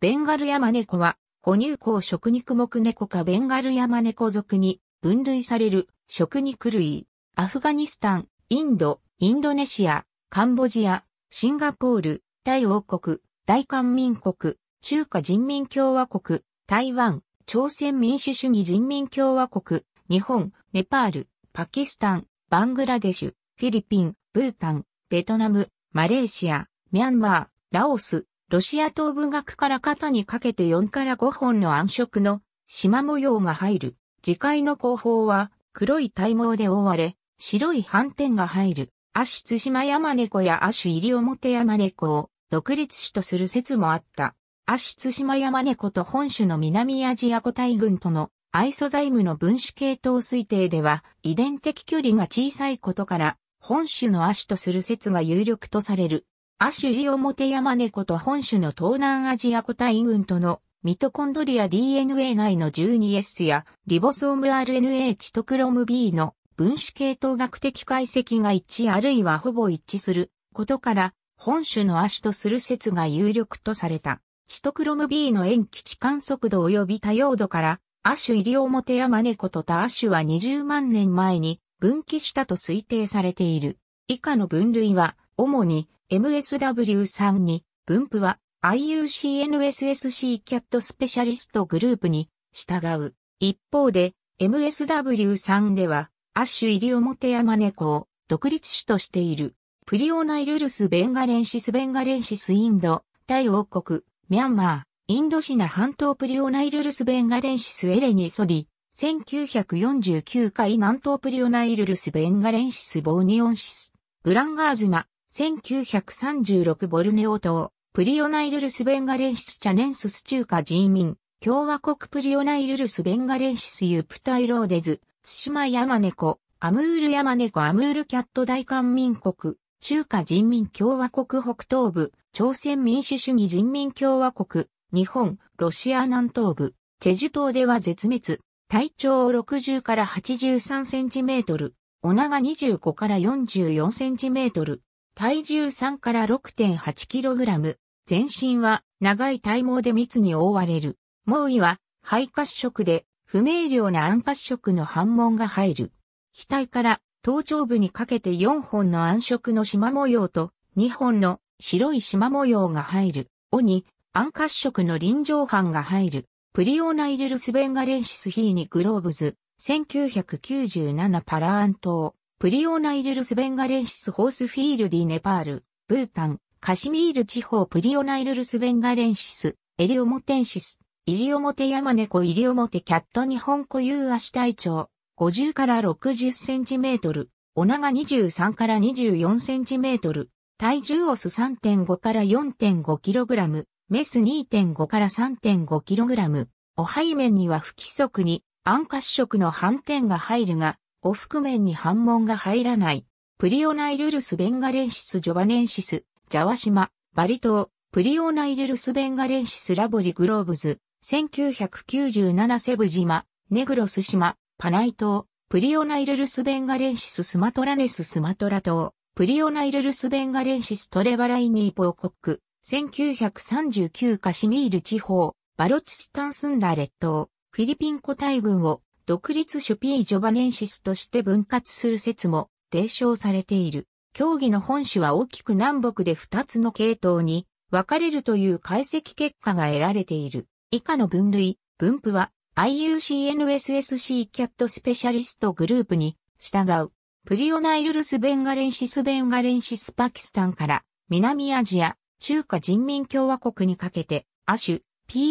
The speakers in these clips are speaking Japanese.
ベンガルヤマネコは、哺乳綱食肉目猫かベンガルヤマネコ属に分類される食肉類。アフガニスタン、インド、インドネシア、カンボジア、シンガポール、タイ王国、大韓民国、中華人民共和国、台湾、朝鮮民主主義人民共和国、日本、ネパール、パキスタン、バングラデシュ、フィリピン、ブータン、ベトナム、マレーシア、ミャンマー、ラオス、ロシア東部学から肩にかけて4から5本の暗色の縞模様が入る。磁界の後方は黒い体毛で覆われ、白い斑点が入る。アシツシマヤマネコやアシュイリオモテヤマネコを独立種とする説もあった。アシツシマヤマネコと本種の南アジア個体群とのアイソザイムの分子系統推定では遺伝的距離が小さいことから本種の亜種とする説が有力とされる。アシュリオモテヤマネコと本種の東南アジア個体群とのミトコンドリア DNA 内の 12S やリボソーム RNA チトクロム B の分子系統学的解析が一致あるいはほぼ一致することから本種のシュとする説が有力とされた。チトクロム B の塩基地換速度及び多様度からアシュイリオモテヤマネコとタアシュは20万年前に分岐したと推定されている。以下の分類は主に MSW3 に、分布は IUCNSSC キャットスペシャリストグループに従う。一方で、MSW3 では、アッシュ入り表山猫を独立種としている。プリオナイルルスベンガレンシスベンガレンシスインド、タイ王国、ミャンマー、インドシナ半島プリオナイルルスベンガレンシスエレニソディ、1949回南東プリオナイルルスベンガレンシスボーニオンシス、ブランガーズマ、1936ボルネオ島、プリオナイルルスベンガレンシスチャネンスス中華人民、共和国プリオナイルルスベンガレンシスユプタイローデズ、津島山猫、アムール山猫アムールキャット大韓民国、中華人民共和国北東部、朝鮮民主主義人民共和国、日本、ロシア南東部、チェジュ島では絶滅、体長60から83センチメートル、おガ25から44センチメートル、体重3から6 8キログラム。全身は長い体毛で密に覆われる。毛衣は肺褐色で不明瞭な暗褐色の反紋が入る。額から頭頂部にかけて4本の暗色の縞模様と2本の白い縞模様が入る。尾に暗褐色の臨場斑が入る。プリオナイレルスベンガレンシスヒーニグローブズ、1997パラアン島。プリオナイレルスベンガレンシスホースフィールディネパール、ブータン、カシミール地方プリオナイルルスベンガレンシス、エリオモテンシス、イリオモテヤマネコイリオモテキャット日本固有足体長、50から60センチメートル、お長23から24センチメートル、体重オス3.5から4.5キログラム、メス2.5から3.5キログラム、お背面には不規則に、暗褐色の斑点が入るが、お覆面に反問が入らない。プリオナイルルス・ベンガレンシス・ジョバネンシス、ジャワ島、バリ島、プリオナイルルス・ベンガレンシス・ラボリ・グローブズ、1997セブ島、ネグロス島、パナイ島、プリオナイルルス・ベンガレンシス・スマトラネス・スマトラ島、プリオナイルルス・ベンガレンシス・トレバライニー・ポーコック、1939カシミール地方、バロチスタンスンダ列島、フィリピン古大群を独立ピージョバネンシスとして分割する説も提唱されている。競技の本種は大きく南北で2つの系統に分かれるという解析結果が得られている。以下の分類、分布は IUCNSSC キャットスペシャリストグループに従う。プリオナイルルスベンガレンシスベンガレンシスパキスタンから南アジア中華人民共和国にかけてアシュ、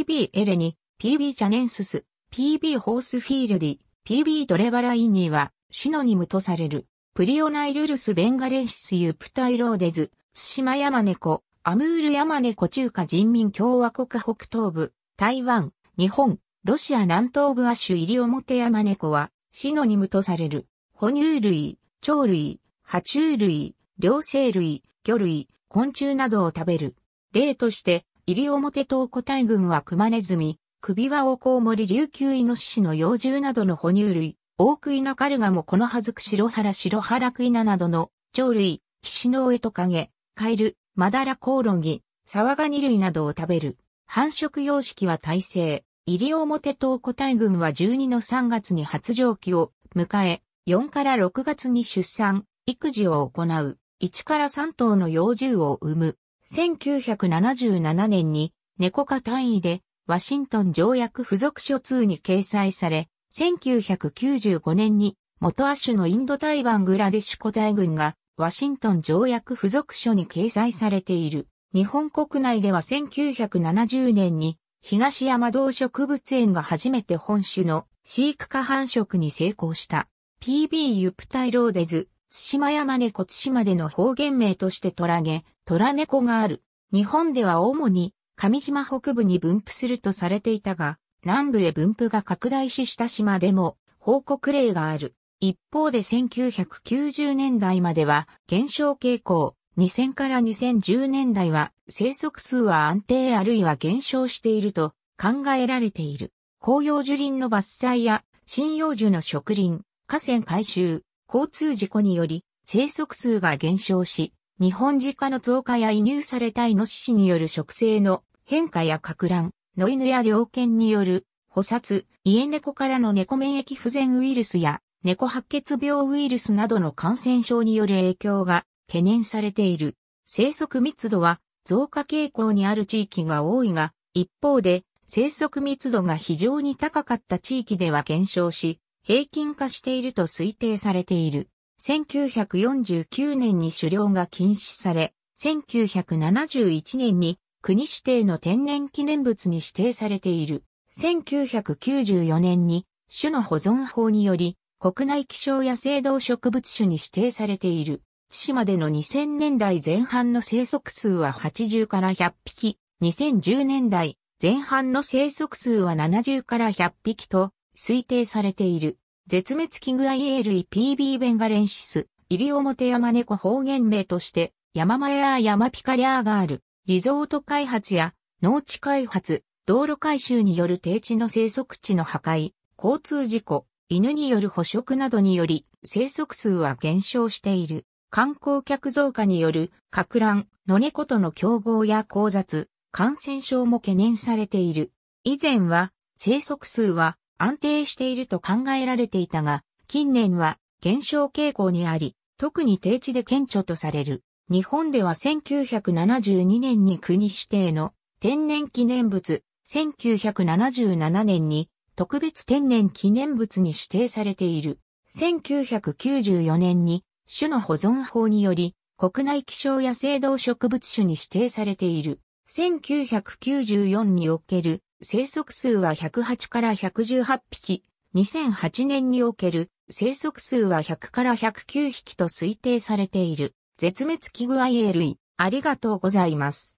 PB エレニ PB チャネンスス PB ホースフィールディ、PB ドレバラインーは、シノニムとされる、プリオナイルルス・ベンガレンシス・ユプタイローデズ、ツシマヤマネコ、アムールヤマネコ中華人民共和国北東部、台湾、日本、ロシア南東部アシュイリオモテヤマネコは、シノニムとされる、哺乳類、鳥類、爬虫類、両生類、魚類、昆虫などを食べる。例として、イリオモテ島個体群はクマネズミ、首輪をコウモリ琉球イノシシの幼獣などの哺乳類、大食いのカルガモこのはずく、シロハラシロハラクイナなどの鳥類、キシノウエトカゲ、カエル、マダラコオロギ、サワガニ類などを食べる。繁殖様式は耐性。西表島個体群は12の3月に発情期を迎え、4から6月に出産、育児を行う。1から3頭の幼獣を産む。1977年に猫科単位でワシントン条約付属書2に掲載され、1995年に元亜種のインド台バングラデシュ古代軍がワシントン条約付属書に掲載されている。日本国内では1970年に東山動植物園が初めて本種の飼育下繁殖に成功した PB ユプタイローデズ、津島山猫津島での方言名としてトラゲ、トラ猫がある。日本では主に上島北部に分布するとされていたが、南部へ分布が拡大しした島でも報告例がある。一方で1990年代までは減少傾向、2000から2010年代は生息数は安定あるいは減少していると考えられている。紅葉樹林の伐採や針葉樹の植林、河川改修、交通事故により生息数が減少し、日本自家の増加や移入されたイノシシによる植生の変化や拡乱、野犬や猟犬による捕殺、家猫からの猫免疫不全ウイルスや猫白血病ウイルスなどの感染症による影響が懸念されている。生息密度は増加傾向にある地域が多いが、一方で生息密度が非常に高かった地域では減少し、平均化していると推定されている。1949年に狩猟が禁止され、1971年に国指定の天然記念物に指定されている。1994年に種の保存法により国内気象野生動植物種に指定されている。市島での2000年代前半の生息数は80から100匹、2010年代前半の生息数は70から100匹と推定されている。絶滅危惧 i l e PB ベンガレンシス、イリオモテヤマネコ方言名として、ヤママヤーマピカリアーガール、リゾート開発や農地開発、道路改修による低地の生息地の破壊、交通事故、犬による捕食などにより生息数は減少している。観光客増加による、拡乱、野猫との競合や交雑、感染症も懸念されている。以前は、生息数は安定していると考えられていたが、近年は減少傾向にあり、特に低地で顕著とされる。日本では1972年に国指定の天然記念物、1977年に特別天然記念物に指定されている。1994年に種の保存法により国内気象野生動植物種に指定されている。1994における生息数は108から118匹、2008年における生息数は100から109匹と推定されている。絶滅危惧 i 鋭類。ありがとうございます。